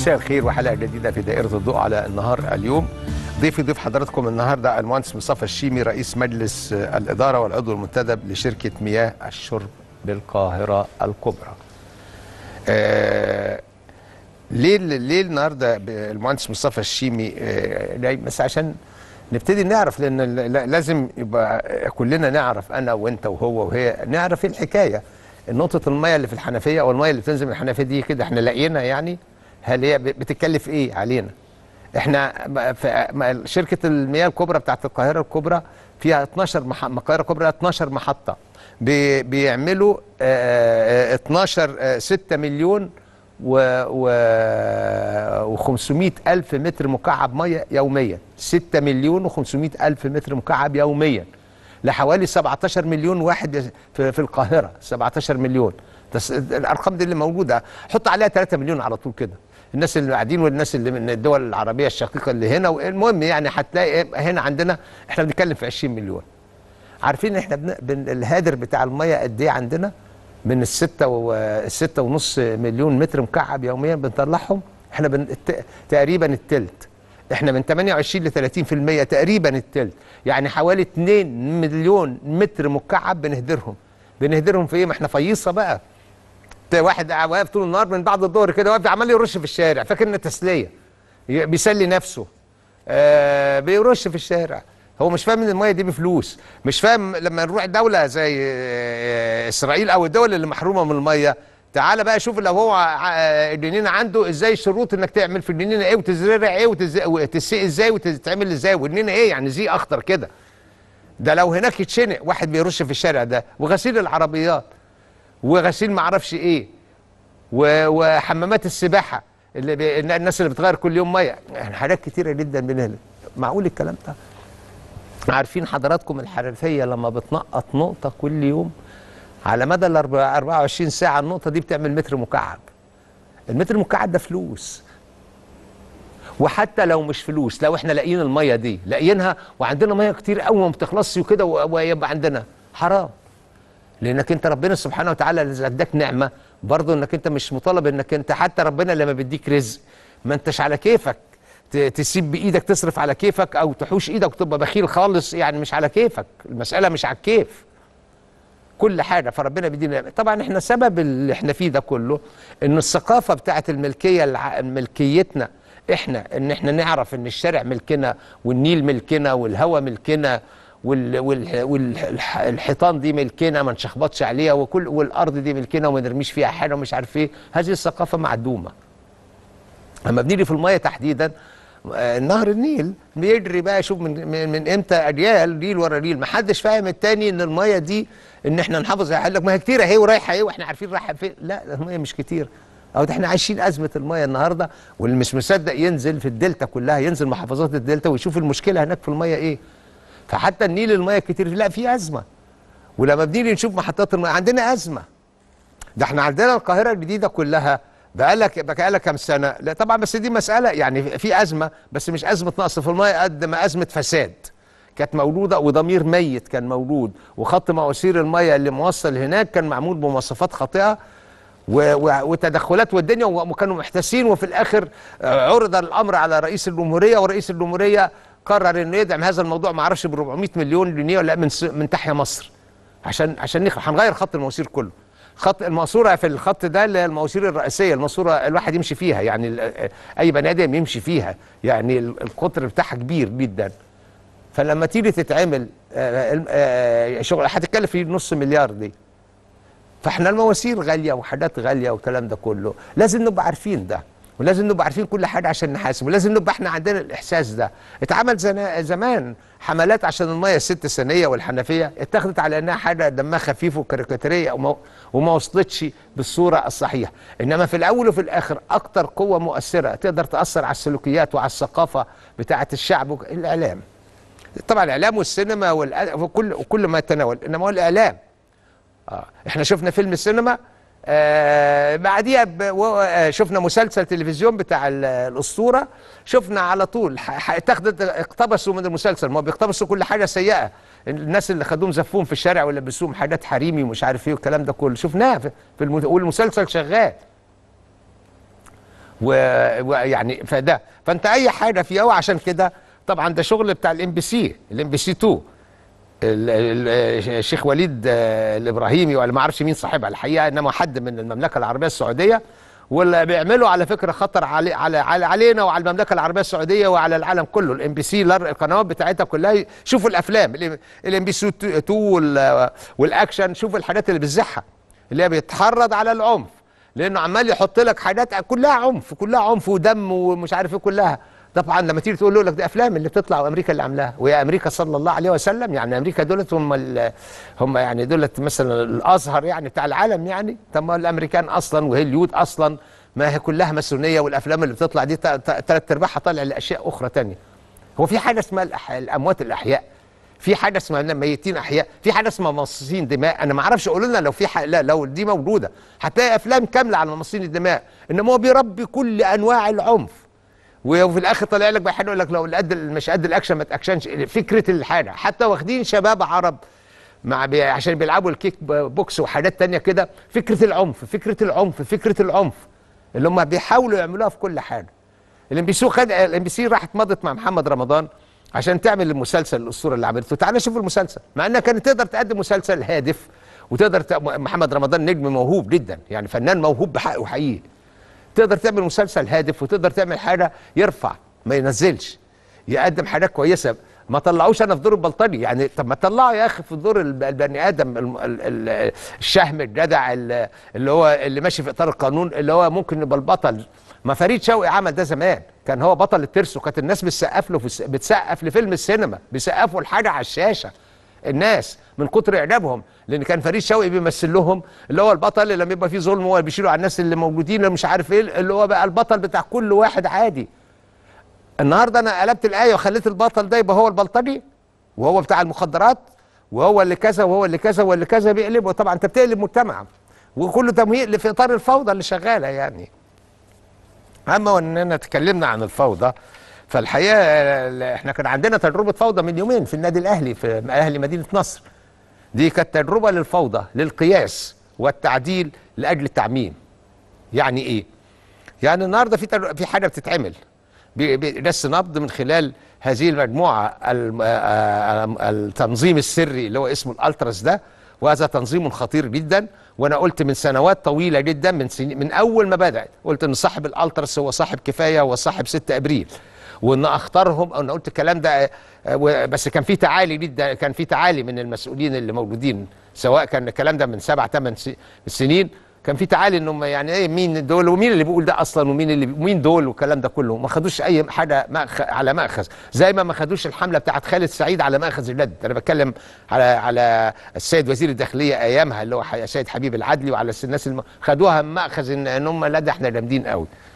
مساء الخير وحلقه جديده في دائره الضوء على النهار اليوم ضيفي ضيف حضراتكم النهارده المهندس مصطفى الشيمي رئيس مجلس الاداره والعضو المنتدب لشركه مياه الشرب بالقاهره الكبرى. آه ليه ليه النهارده المهندس مصطفى الشيمي آه بس عشان نبتدي نعرف لان لازم يبقى كلنا نعرف انا وانت وهو وهي نعرف ايه الحكايه. نقطه الميه اللي في الحنفيه او الميه اللي بتنزل من الحنفيه دي كده احنا لقينا يعني هل هي بتتكلف ايه علينا احنا في شركه المياه الكبرى بتاعت القاهره الكبرى فيها 12 القاهره الكبرى 12 محطه بيعملوا 12 6 مليون و, و 500 ألف متر مكعب مية يوميا 6 مليون و500 ألف متر مكعب يوميا لحوالي 17 مليون واحد في, في القاهرة 17 مليون الأرقام دي اللي موجودة حط عليها 3 مليون على طول كده الناس اللي قاعدين والناس اللي من الدول العربيه الشقيقه اللي هنا والمهم يعني هتلاقي هنا عندنا احنا بنتكلم في 20 مليون عارفين احنا بن... بن... الهادر بتاع الميه قد ايه عندنا من الستة و... الستة ونص مليون متر مكعب يوميا بنطلعهم احنا بن... الت... تقريبا التلت احنا من 28 ل 30% تقريبا التلت يعني حوالي 2 مليون متر مكعب بنهدرهم بنهدرهم في ايه ما احنا فيصه بقى واحد واقف طول النهار من بعد الظهر كده واقف عمال يرش في الشارع فاكر انها تسليه بيسلي نفسه آه بيرش في الشارع هو مش فاهم ان الميه دي بفلوس مش فاهم لما نروح دوله زي آه، آه، اسرائيل او الدول اللي محرومه من الميه تعال بقى شوف لو هو آه، الجنينه عنده ازاي شروط انك تعمل في الجنينه ايه وتزرع ايه وتسقي ازاي وتتعمل ازاي والجنينه ايه يعني زي اخضر كده ده لو هناك يتشنق واحد بيرش في الشارع ده وغسيل العربيات وغسيل معرفش ايه وحمامات السباحه اللي بي... الناس اللي بتغير كل يوم ميه يعني حاجات كتيره جدا بنهلك معقول الكلام ده عارفين حضراتكم الحرفيه لما بتنقط نقطه كل يوم على مدى ال 24 ساعه النقطه دي بتعمل متر مكعب المتر المكعب ده فلوس وحتى لو مش فلوس لو احنا لاقيين الميه دي لاقيينها وعندنا ميه كتير قوي ما بتخلصش وكده ويبقى عندنا حرام لانك انت ربنا سبحانه وتعالى اللي اداك نعمه برضه انك انت مش مطالب انك انت حتى ربنا لما بيديك رزق ما انتش على كيفك تسيب بايدك تصرف على كيفك او تحوش ايدك وتبقى بخيل خالص يعني مش على كيفك المساله مش على الكيف كل حاجه فربنا بيدينا طبعا احنا سبب اللي احنا فيه ده كله ان الثقافه بتاعه الملكيه ملكيتنا احنا ان احنا نعرف ان الشارع ملكنا والنيل ملكنا والهواء ملكنا والحيطان دي ملكنا ما نشخبطش عليها وكل والارض دي ملكنا وما نرميش فيها حاجه ومش عارف ايه هذه الثقافه معدومه اما بنيجي في الميه تحديدا نهر النيل بيجري بقى شوف من من امتى اجيال نيل ورا نيل ما حدش فاهم التاني ان الميه دي ان احنا نحافظ عليها قال لك ما هي كتيره اهي ورايحه ايه واحنا عارفين رايحه فين لا الميه مش كتير او ده احنا عايشين ازمه الميه النهارده واللي مش مصدق ينزل في الدلتا كلها ينزل محافظات الدلتا ويشوف المشكله هناك في الميه ايه فحتى النيل المية كتير لا في أزمة ولما بنيجي نشوف محطات المية عندنا أزمة ده احنا عندنا القاهرة الجديدة كلها بقالك بقالك كام سنة لا طبعا بس دي مسألة يعني في أزمة بس مش أزمة نقص في المية قد ما أزمة فساد كانت مولودة وضمير ميت كان مولود وخط مواسير المية اللي موصل هناك كان معمول بمواصفات خاطئة وتدخلات والدنيا وكانوا محتاسين وفي الاخر عرض الامر على رئيس الجمهوريه ورئيس الجمهوريه قرر انه يدعم هذا الموضوع ما اعرفش ب 400 مليون جنيه ولا من من تحيا مصر عشان عشان هنغير خط المواسير كله خط المقصوره في الخط ده اللي هي المواسير الرئيسيه المقصوره الواحد يمشي فيها يعني اي بني ادم يمشي فيها يعني القطر بتاعها كبير جدا فلما تيجي تتعمل آه، آه، آه، شغل هتتكلف نص مليار دي فاحنا المواسير غاليه وحاجات غاليه والكلام ده كله لازم نبقى عارفين ده ولازم نبقى عارفين كل حاجه عشان نحاسب ولازم نبقى احنا عندنا الاحساس ده اتعمل زمان حملات عشان الميه الست سنيه والحنفيه اتخذت على انها حاجه دمها خفيف وكاريكاتيريه وما, وصلتش بالصوره الصحيحه انما في الاول وفي الاخر اكتر قوه مؤثره تقدر تاثر على السلوكيات وعلى الثقافه بتاعه الشعب الاعلام طبعا الاعلام والسينما وكل وكل ما يتناول انما هو الاعلام اه احنا شفنا فيلم السينما آه، بعديها آه، شفنا مسلسل تلفزيون بتاع الاسطوره شفنا على طول اتاخدت اقتبسوا من المسلسل ما بيقتبسوا كل حاجه سيئه الناس اللي خدوهم زفوهم في الشارع ولبسوهم حاجات حريمي ومش عارف ايه والكلام ده كله شفناها في والمسلسل شغال ويعني فده فانت اي حاجه فيها عشان كده طبعا ده شغل بتاع الام بي سي الام بي سي 2 الشيخ وليد آه، الابراهيمي ولا ما اعرفش مين صاحبها الحقيقه انما حد من المملكه العربيه السعوديه واللي بيعملوا على فكره خطر علي على علي علينا وعلى المملكه العربيه السعوديه وعلى العالم كله الام بي سي القنوات بتاعتها كلها شوفوا الافلام الام بي سي 2 والاكشن شوفوا الحاجات اللي بتزحها اللي هي بيتحرض على العنف لانه عمال يحط لك حاجات كلها عنف كلها عنف ودم ومش عارف ايه كلها طبعا لما تيجي تقول له لك دي افلام اللي بتطلع وامريكا اللي عاملاها ويا امريكا صلى الله عليه وسلم يعني امريكا دولت هم هم يعني دولت مثلا الازهر يعني بتاع العالم يعني طب ما الامريكان اصلا وهوليود اصلا ما هي كلها ماسونيه والافلام اللي بتطلع دي ثلاث ارباعها طالع لاشياء اخرى تانية هو في حاجه اسمها الاموات الاحياء في حاجه اسمها ميتين احياء في حاجه اسمها مصاصين دماء انا ما اعرفش قولوا لنا لو في حق لا لو دي موجوده هتلاقي افلام كامله عن مصاصين الدماء انما هو بيربي كل انواع العنف وفي الاخر طلع لك بقى يقول لك لو قد مش قد الاكشن ما تاكشنش فكره الحاجه حتى واخدين شباب عرب مع بي عشان بيلعبوا الكيك بوكس وحاجات تانية كده فكره العنف فكره العنف فكره العنف اللي هم بيحاولوا يعملوها في كل حاجه الام بي سي خد الام بي سي راحت مضت مع محمد رمضان عشان تعمل المسلسل الاسطوره اللي عملته تعال شوف المسلسل مع انها كانت تقدر تقدم مسلسل هادف وتقدر محمد رمضان نجم موهوب جدا يعني فنان موهوب بحقه حقيقي تقدر تعمل مسلسل هادف وتقدر تعمل حاجه يرفع ما ينزلش يقدم حاجات كويسه ما طلعوش انا في دور البلطجي يعني طب ما طلعه يا اخي في دور البني ادم الشهم الجدع اللي هو اللي ماشي في اطار القانون اللي هو ممكن يبقى البطل ما فريد شوقي عمل ده زمان كان هو بطل الترس وكانت الناس بتسقف له بتسقف لفيلم السينما بيسقفوا الحاجه على الشاشه الناس من كتر اعجابهم لان كان فريد شوقي بيمثل لهم اللي هو البطل اللي لما يبقى فيه ظلم هو بيشيلوا على الناس اللي موجودين اللي مش عارف ايه اللي هو بقى البطل بتاع كل واحد عادي النهارده انا قلبت الايه وخليت البطل ده يبقى هو البلطجي وهو بتاع المخدرات وهو اللي كذا وهو اللي كذا واللي كذا بيقلب وطبعا انت بتقلب مجتمع وكله تمويل في اطار الفوضى اللي شغاله يعني اما واننا تكلمنا عن الفوضى فالحقيقه احنا كان عندنا تجربه فوضى من يومين في النادي الاهلي في اهلي مدينه نصر دي كانت تجربه للفوضى للقياس والتعديل لاجل التعميم يعني ايه يعني النهارده في في حاجه بتتعمل بس نبض من خلال هذه المجموعه التنظيم السري اللي هو اسمه الالترس ده وهذا تنظيم خطير جدا وانا قلت من سنوات طويله جدا من سن... من اول ما بدات قلت ان صاحب الالترس هو صاحب كفايه وصاحب 6 ابريل وان اختارهم او انا قلت الكلام ده آه، آه، بس كان في تعالي جدا كان في تعالي من المسؤولين اللي موجودين سواء كان الكلام ده من سبع ثمان سنين كان في تعالي انهم يعني ايه مين دول ومين اللي بيقول ده اصلا ومين اللي مين دول والكلام ده كله ما خدوش اي حاجه مأخ... على ماخذ زي ما ما خدوش الحمله بتاعت خالد سعيد على ماخذ البلد انا بتكلم على على السيد وزير الداخليه ايامها اللي هو السيد حبيب العدلي وعلى الناس اللي خدوها ماخذ ان هم لا ده احنا جامدين قوي